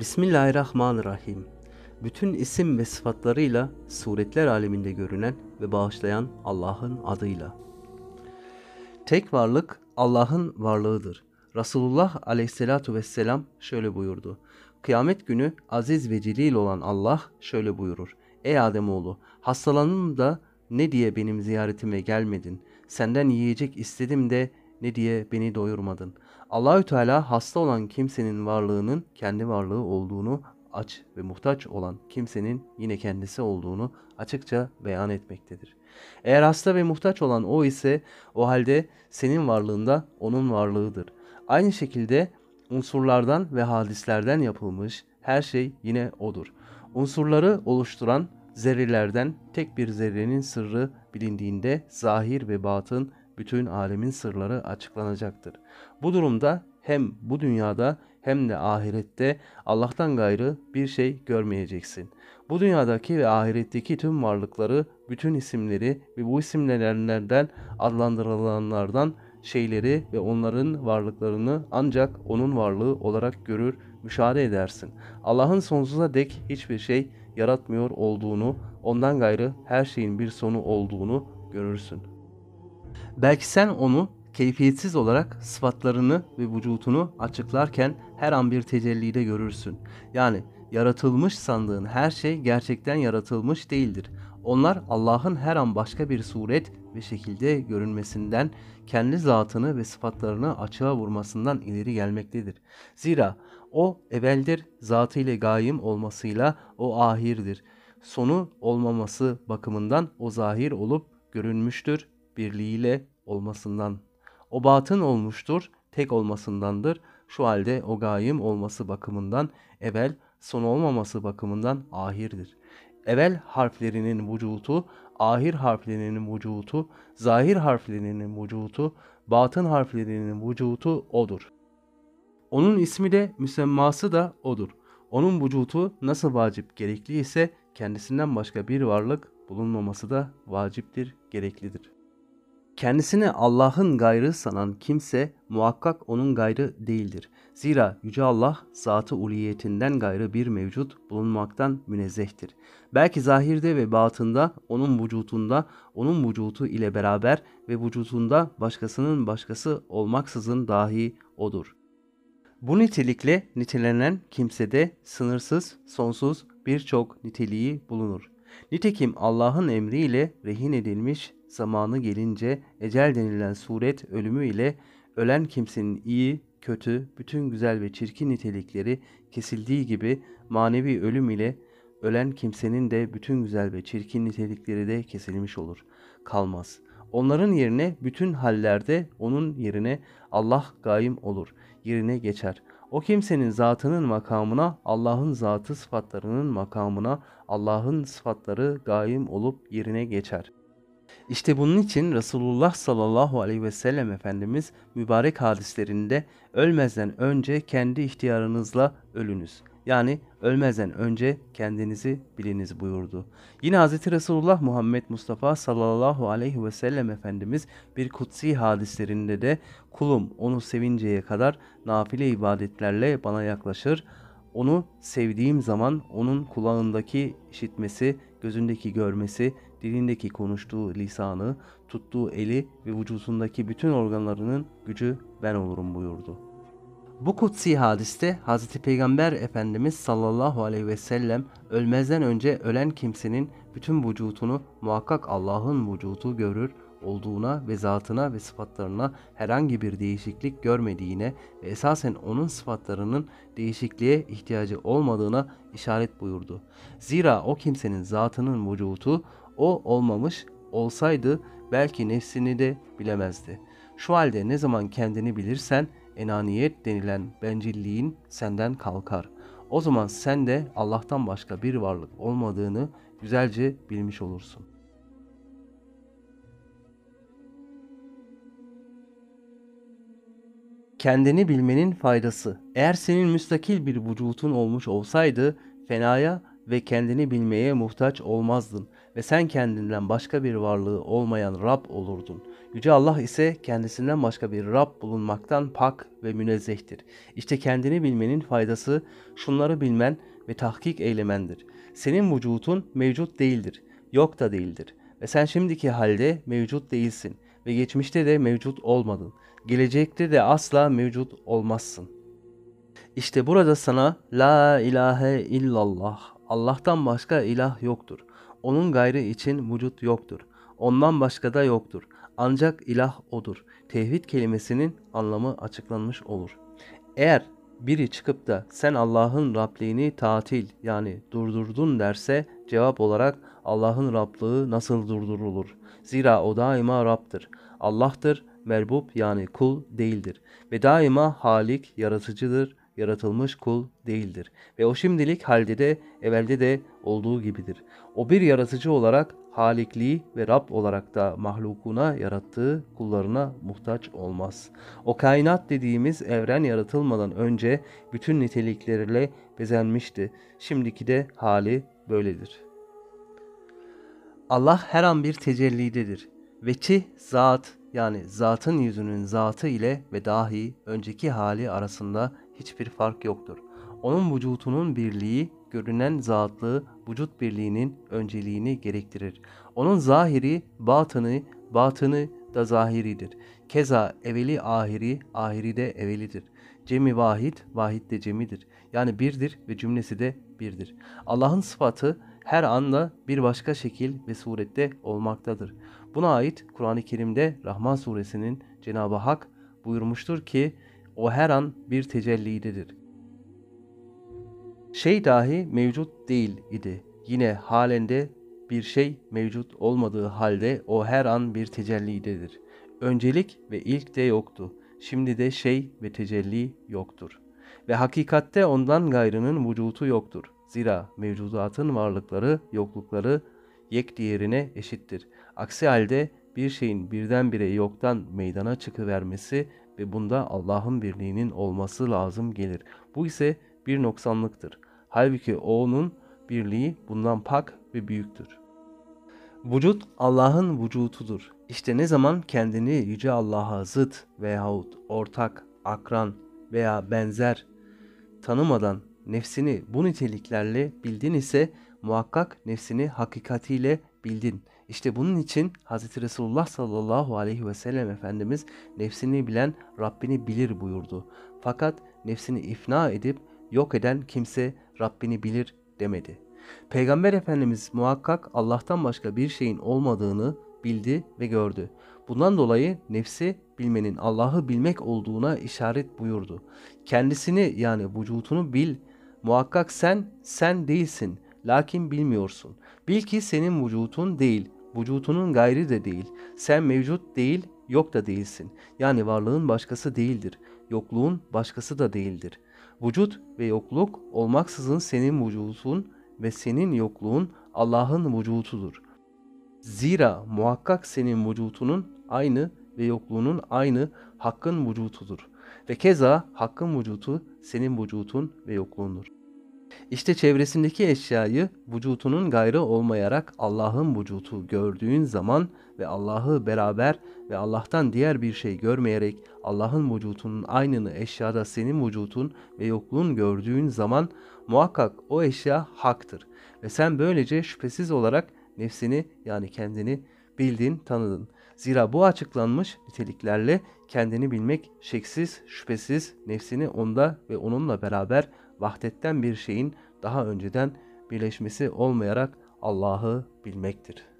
Bismillahirrahmanirrahim. Bütün isim ve sıfatlarıyla suretler aleminde görünen ve bağışlayan Allah'ın adıyla. Tek varlık Allah'ın varlığıdır. Resulullah aleyhissalatu vesselam şöyle buyurdu. Kıyamet günü aziz ve celil olan Allah şöyle buyurur. Ey Ademoğlu hastalandım da ne diye benim ziyaretime gelmedin? Senden yiyecek istedim de ne diye beni doyurmadın. Allahü Teala hasta olan kimsenin varlığının kendi varlığı olduğunu, aç ve muhtaç olan kimsenin yine kendisi olduğunu açıkça beyan etmektedir. Eğer hasta ve muhtaç olan o ise o halde senin varlığında onun varlığıdır. Aynı şekilde unsurlardan ve hadislerden yapılmış her şey yine odur. Unsurları oluşturan zerrelerden tek bir zerrenin sırrı bilindiğinde zahir ve batın bütün alemin sırları açıklanacaktır. Bu durumda hem bu dünyada hem de ahirette Allah'tan gayrı bir şey görmeyeceksin. Bu dünyadaki ve ahiretteki tüm varlıkları, bütün isimleri ve bu isimlerden adlandırılanlardan şeyleri ve onların varlıklarını ancak onun varlığı olarak görür, müşahede edersin. Allah'ın sonsuza dek hiçbir şey yaratmıyor olduğunu, ondan gayrı her şeyin bir sonu olduğunu görürsün. Belki sen onu keyfiyetsiz olarak sıfatlarını ve vücutunu açıklarken her an bir tecellide görürsün. Yani yaratılmış sandığın her şey gerçekten yaratılmış değildir. Onlar Allah'ın her an başka bir suret ve şekilde görünmesinden, kendi zatını ve sıfatlarını açığa vurmasından ileri gelmektedir. Zira o eveldir zatıyla gayim olmasıyla o ahirdir. Sonu olmaması bakımından o zahir olup görünmüştür birliğiyle olmasından. O batın olmuştur, tek olmasındandır. Şu halde o gayim olması bakımından evvel son olmaması bakımından ahirdir. Evvel harflerinin vücutu, ahir harflerinin vücutu, zahir harflerinin vücutu, batın harflerinin vücutu odur. Onun ismi de müsemması da odur. Onun vücutu nasıl vacip gerekli ise kendisinden başka bir varlık bulunmaması da vaciptir, gereklidir. Kendisini Allah'ın gayrı sanan kimse muhakkak onun gayrı değildir. Zira Yüce Allah zatı uliyetinden gayrı bir mevcut bulunmaktan münezzehtir. Belki zahirde ve batında onun vücutunda, onun vücutu ile beraber ve vücutunda başkasının başkası olmaksızın dahi odur. Bu nitelikle nitelenen kimsede sınırsız, sonsuz birçok niteliği bulunur. Nitekim Allah'ın emriyle rehin edilmiş zamanı gelince ecel denilen suret ölümü ile ölen kimsenin iyi, kötü, bütün güzel ve çirkin nitelikleri kesildiği gibi manevi ölüm ile ölen kimsenin de bütün güzel ve çirkin nitelikleri de kesilmiş olur. Kalmaz. Onların yerine bütün hallerde onun yerine Allah gaim olur. Yerine geçer. O kimsenin zatının makamına, Allah'ın zatı sıfatlarının makamına, Allah'ın sıfatları gaim olup yerine geçer.'' İşte bunun için Resulullah sallallahu aleyhi ve sellem Efendimiz mübarek hadislerinde ölmezden önce kendi ihtiyarınızla ölünüz. Yani ölmezden önce kendinizi biliniz buyurdu. Yine Hz. Resulullah Muhammed Mustafa sallallahu aleyhi ve sellem Efendimiz bir kutsi hadislerinde de kulum onu sevinceye kadar nafile ibadetlerle bana yaklaşır. Onu sevdiğim zaman onun kulağındaki işitmesi, gözündeki görmesi, dilindeki konuştuğu lisanı, tuttuğu eli ve vücudundaki bütün organlarının gücü ben olurum buyurdu. Bu kutsi hadiste Hz. Peygamber Efendimiz sallallahu aleyhi ve sellem ölmezden önce ölen kimsenin bütün vücutunu muhakkak Allah'ın vücutu görür, olduğuna ve zatına ve sıfatlarına herhangi bir değişiklik görmediğine ve esasen onun sıfatlarının değişikliğe ihtiyacı olmadığına işaret buyurdu. Zira o kimsenin zatının vücutu o olmamış olsaydı belki nefsini de bilemezdi. Şu halde ne zaman kendini bilirsen enaniyet denilen bencilliğin senden kalkar. O zaman sen de Allah'tan başka bir varlık olmadığını güzelce bilmiş olursun. Kendini bilmenin faydası. Eğer senin müstakil bir vücutun olmuş olsaydı fenaya ve kendini bilmeye muhtaç olmazdın ve sen kendinden başka bir varlığı olmayan Rab olurdun. Yüce Allah ise kendisinden başka bir Rab bulunmaktan pak ve münezzehtir. İşte kendini bilmenin faydası şunları bilmen ve tahkik eylemendir. Senin vücutun mevcut değildir, yok da değildir ve sen şimdiki halde mevcut değilsin ve geçmişte de mevcut olmadın. Gelecekte de asla mevcut olmazsın. İşte burada sana La ilahe illallah Allah'tan başka ilah yoktur onun gayrı için vücut yoktur. Ondan başka da yoktur. Ancak ilah odur. Tevhid kelimesinin anlamı açıklanmış olur. Eğer biri çıkıp da sen Allah'ın Rabliğini tatil yani durdurdun derse cevap olarak Allah'ın Rablığı nasıl durdurulur? Zira o daima Rab'dır. Allah'tır, merbub yani kul değildir ve daima halik, yaratıcıdır, yaratılmış kul değildir. Ve o şimdilik halde de evvelde de olduğu gibidir. O bir yaratıcı olarak Halikliği ve Rab olarak da mahlukuna yarattığı kullarına muhtaç olmaz. O kainat dediğimiz evren yaratılmadan önce bütün nitelikleriyle bezenmişti. Şimdiki de hali böyledir. Allah her an bir tecellidedir. ve Veçi zat yani zatın yüzünün zatı ile ve dahi önceki hali arasında hiçbir fark yoktur. Onun vücutunun birliği, görünen zatlığı, vücut birliğinin önceliğini gerektirir. Onun zahiri, batını, batını da zahiridir. Keza eveli ahiri, ahiri de evelidir. Cemi vahid, vahid de cemidir. Yani birdir ve cümlesi de birdir. Allah'ın sıfatı her anda bir başka şekil ve surette olmaktadır. Buna ait Kur'an-ı Kerim'de Rahman suresinin Cenab-ı Hak buyurmuştur ki o her an bir tecellidedir. Şey dahi mevcut değil idi. Yine halinde bir şey mevcut olmadığı halde o her an bir tecellidedir. Öncelik ve ilk de yoktu. Şimdi de şey ve tecelli yoktur. Ve hakikatte ondan gayrının vücutu yoktur. Zira mevcudatın varlıkları, yoklukları yek diğerine eşittir. Aksi halde bir şeyin birdenbire yoktan meydana çıkıvermesi ve bunda Allah'ın birliğinin olması lazım gelir. Bu ise bir noksanlıktır. Halbuki O'nun birliği bundan pak ve büyüktür. Vücut Allah'ın vücutudur. İşte ne zaman kendini Yüce Allah'a zıt veyahut ortak, akran veya benzer tanımadan nefsini bu niteliklerle bildin ise muhakkak nefsini hakikatiyle bildin. İşte bunun için Hz. Resulullah sallallahu aleyhi ve sellem Efendimiz nefsini bilen Rabbini bilir buyurdu. Fakat nefsini ifna edip yok eden kimse Rabbini bilir demedi. Peygamber Efendimiz muhakkak Allah'tan başka bir şeyin olmadığını bildi ve gördü. Bundan dolayı nefsi bilmenin Allah'ı bilmek olduğuna işaret buyurdu. Kendisini yani vücutunu bil. Muhakkak sen sen değilsin.'' Lakin bilmiyorsun. Bil ki senin vücutun değil, vücutunun gayri de değil. Sen mevcut değil, yok da değilsin. Yani varlığın başkası değildir. Yokluğun başkası da değildir. Vücut ve yokluk olmaksızın senin vücutun ve senin yokluğun Allah'ın vücutudur. Zira muhakkak senin vücutunun aynı ve yokluğunun aynı hakkın vücutudur. Ve keza hakkın vücutu senin vücutun ve yokluğundur. İşte çevresindeki eşyayı vücutunun gayrı olmayarak Allah'ın vücutu gördüğün zaman ve Allah'ı beraber ve Allah'tan diğer bir şey görmeyerek Allah'ın vücutunun aynını eşyada senin vücutun ve yokluğun gördüğün zaman muhakkak o eşya haktır. Ve sen böylece şüphesiz olarak nefsini yani kendini bildin, tanıdın. Zira bu açıklanmış niteliklerle kendini bilmek şeksiz, şüphesiz nefsini onda ve onunla beraber vahdetten bir şeyin daha önceden birleşmesi olmayarak Allah'ı bilmektir.''